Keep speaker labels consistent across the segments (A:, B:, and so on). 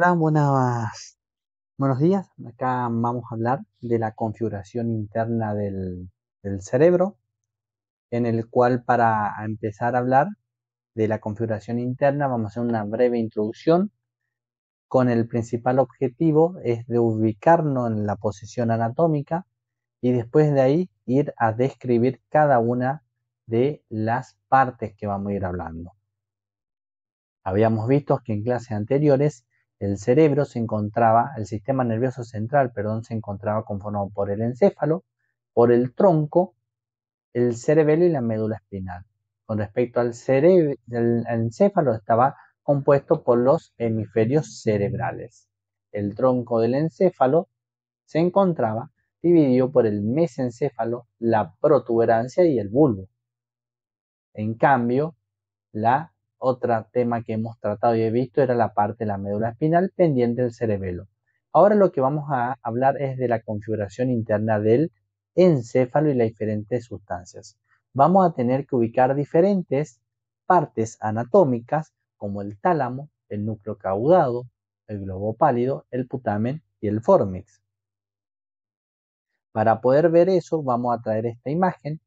A: Hola, buenas. Buenos días. Acá vamos a hablar de la configuración interna del, del, cerebro, en el cual para empezar a hablar de la configuración interna vamos a hacer una breve introducción con el principal objetivo es de ubicarnos en la posición anatómica y después de ahí ir a describir cada una de las partes que vamos a ir hablando. Habíamos visto que en clases anteriores el cerebro se encontraba, el sistema nervioso central, perdón, se encontraba conformado por el encéfalo, por el tronco, el cerebelo y la médula espinal. Con respecto al cerebro, el encéfalo estaba compuesto por los hemisferios cerebrales. El tronco del encéfalo se encontraba dividido por el mesencéfalo, la protuberancia y el bulbo. En cambio, la otro tema que hemos tratado y he visto era la parte de la médula espinal pendiente del cerebelo. Ahora lo que vamos a hablar es de la configuración interna del encéfalo y las diferentes sustancias. Vamos a tener que ubicar diferentes partes anatómicas como el tálamo, el núcleo caudado, el globo pálido, el putamen y el fornix. Para poder ver eso vamos a traer esta imagen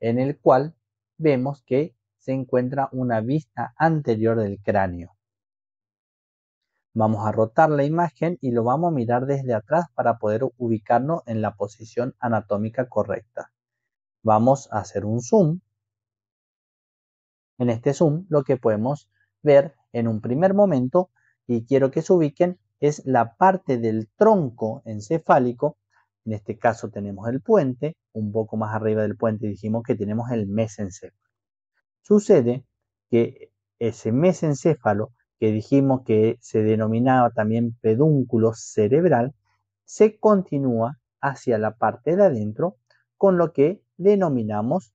A: en el cual vemos que se encuentra una vista anterior del cráneo. Vamos a rotar la imagen y lo vamos a mirar desde atrás para poder ubicarnos en la posición anatómica correcta. Vamos a hacer un zoom. En este zoom lo que podemos ver en un primer momento y quiero que se ubiquen es la parte del tronco encefálico. En este caso tenemos el puente, un poco más arriba del puente dijimos que tenemos el mesencéfalo. Sucede que ese mesencéfalo, que dijimos que se denominaba también pedúnculo cerebral, se continúa hacia la parte de adentro con lo que denominamos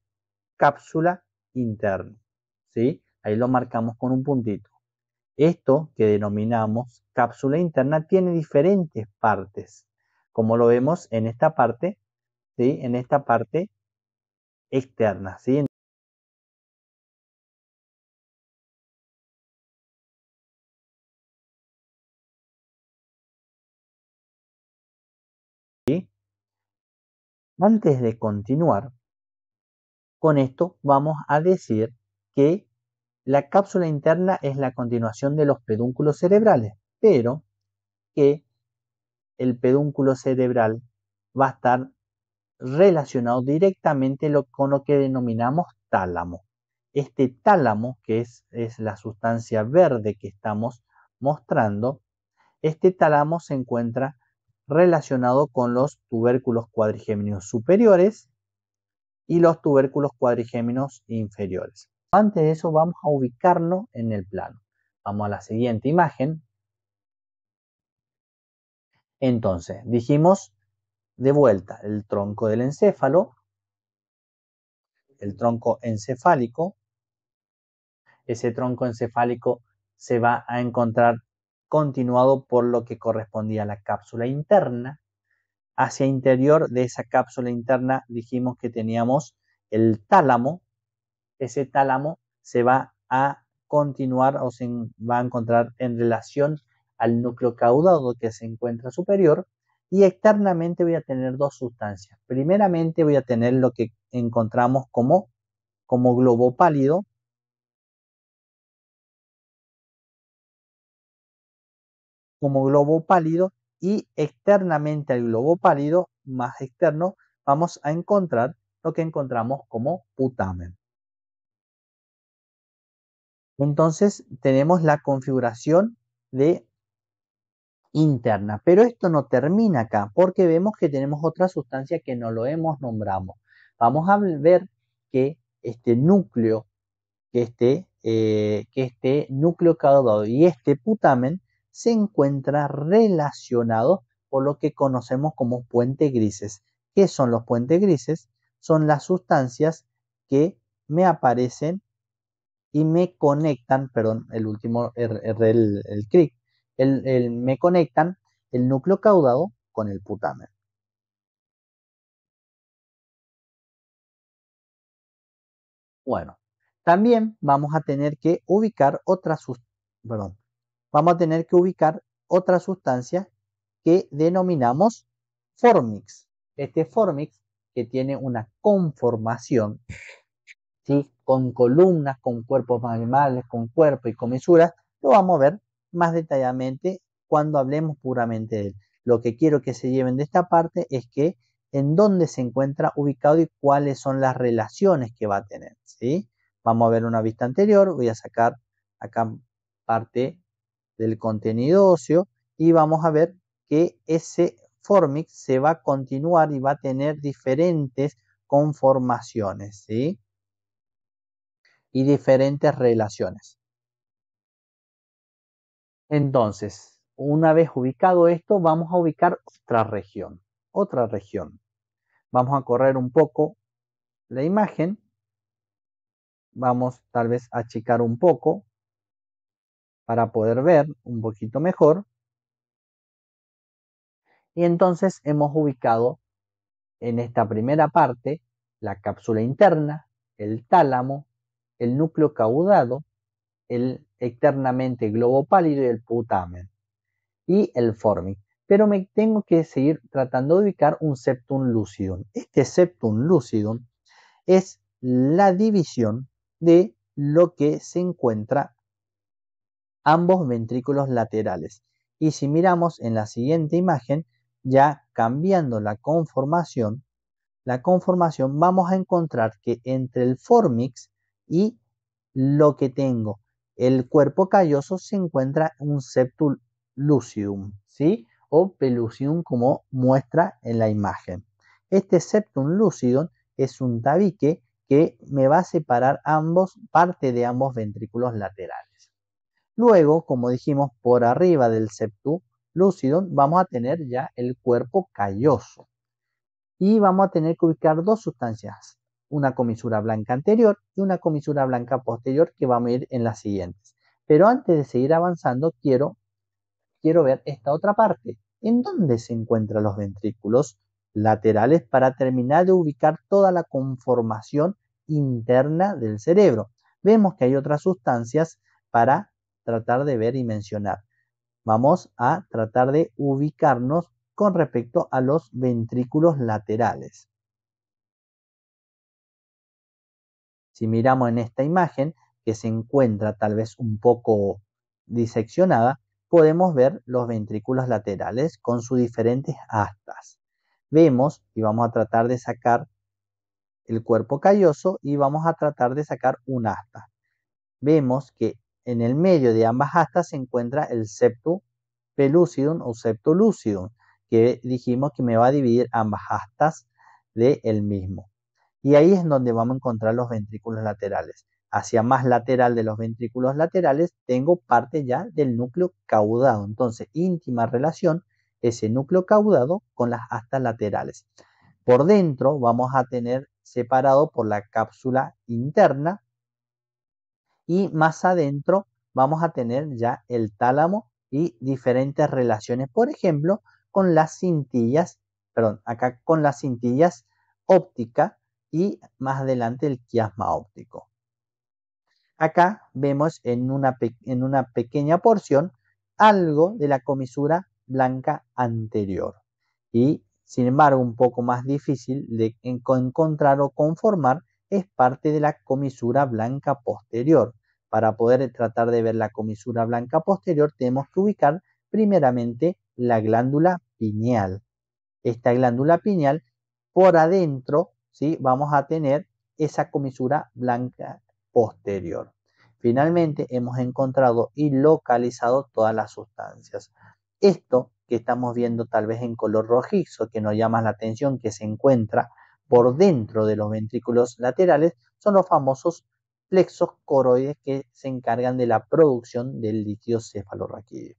A: cápsula interna. Ahí lo marcamos con un puntito. Esto que denominamos cápsula interna tiene diferentes partes, como lo vemos en esta parte, ¿sí? en esta parte externa. Antes de continuar con esto, vamos a decir que la cápsula interna es la continuación de los pedúnculos cerebrales, pero que el pedúnculo cerebral va a estar relacionado directamente con lo que denominamos tálamo. Este tálamo, que es, es la sustancia verde que estamos mostrando, este tálamo se encuentra relacionado con los tubérculos cuadrigéminos superiores y los tubérculos cuadrigéminos inferiores. Antes de eso vamos a ubicarnos en el plano. Vamos a la siguiente imagen. Entonces, dijimos de vuelta el tronco del encéfalo, el tronco encefálico. Ese tronco encefálico se va a encontrar continuado por lo que correspondía a la cápsula interna. Hacia interior de esa cápsula interna dijimos que teníamos el tálamo. Ese tálamo se va a continuar o se va a encontrar en relación al núcleo caudado que se encuentra superior y externamente voy a tener dos sustancias. Primeramente voy a tener lo que encontramos como, como globo pálido, como globo pálido y externamente al globo pálido más externo vamos a encontrar lo que encontramos como putamen. Entonces tenemos la configuración de interna, pero esto no termina acá porque vemos que tenemos otra sustancia que no lo hemos nombrado. Vamos a ver que este núcleo, que este, eh, que este núcleo caudado y este putamen se encuentra relacionado por lo que conocemos como puentes grises. ¿Qué son los puentes grises? Son las sustancias que me aparecen y me conectan, perdón, el último, el, el, me conectan el núcleo caudado con el putamen. Bueno, también vamos a tener que ubicar otras perdón, vamos a tener que ubicar otra sustancia que denominamos formix. Este formix que tiene una conformación, ¿sí? con columnas, con cuerpos animales, con cuerpo y comisuras, lo vamos a ver más detalladamente cuando hablemos puramente de él. Lo que quiero que se lleven de esta parte es que en dónde se encuentra ubicado y cuáles son las relaciones que va a tener. ¿sí? Vamos a ver una vista anterior, voy a sacar acá parte del contenido óseo y vamos a ver que ese formic se va a continuar y va a tener diferentes conformaciones, ¿sí? Y diferentes relaciones. Entonces, una vez ubicado esto, vamos a ubicar otra región, otra región. Vamos a correr un poco la imagen. Vamos tal vez a achicar un poco para poder ver un poquito mejor. Y entonces hemos ubicado en esta primera parte la cápsula interna, el tálamo, el núcleo caudado, el externamente globo pálido y el putamen y el formic. Pero me tengo que seguir tratando de ubicar un septum lucidum. Este septum lucidum es la división de lo que se encuentra ambos ventrículos laterales. Y si miramos en la siguiente imagen, ya cambiando la conformación, la conformación vamos a encontrar que entre el formix y lo que tengo, el cuerpo calloso, se encuentra un septum lucidum, ¿sí? O pelucidum como muestra en la imagen. Este septum lucidum es un tabique que me va a separar ambos, parte de ambos ventrículos laterales. Luego, como dijimos, por arriba del septu lúcido, vamos a tener ya el cuerpo calloso. Y vamos a tener que ubicar dos sustancias, una comisura blanca anterior y una comisura blanca posterior que vamos a ir en las siguientes. Pero antes de seguir avanzando, quiero, quiero ver esta otra parte. ¿En dónde se encuentran los ventrículos laterales para terminar de ubicar toda la conformación interna del cerebro? Vemos que hay otras sustancias para tratar de ver y mencionar. Vamos a tratar de ubicarnos con respecto a los ventrículos laterales. Si miramos en esta imagen, que se encuentra tal vez un poco diseccionada, podemos ver los ventrículos laterales con sus diferentes astas. Vemos y vamos a tratar de sacar el cuerpo calloso y vamos a tratar de sacar un asta. Vemos que en el medio de ambas astas se encuentra el septo pelucidum o septo lucidum, que dijimos que me va a dividir ambas astas del el mismo. Y ahí es donde vamos a encontrar los ventrículos laterales. Hacia más lateral de los ventrículos laterales tengo parte ya del núcleo caudado. Entonces, íntima relación ese núcleo caudado con las astas laterales. Por dentro vamos a tener separado por la cápsula interna y más adentro vamos a tener ya el tálamo y diferentes relaciones, por ejemplo, con las cintillas, perdón, acá con las cintillas óptica y más adelante el quiasma óptico. Acá vemos en una, en una pequeña porción algo de la comisura blanca anterior y sin embargo un poco más difícil de encontrar o conformar es parte de la comisura blanca posterior para poder tratar de ver la comisura blanca posterior tenemos que ubicar primeramente la glándula pineal. Esta glándula pineal por adentro ¿sí? vamos a tener esa comisura blanca posterior. Finalmente hemos encontrado y localizado todas las sustancias. Esto que estamos viendo tal vez en color rojizo, que nos llama la atención, que se encuentra por dentro de los ventrículos laterales, son los famosos plexos coroides que se encargan de la producción del líquido cefalorraquídeo.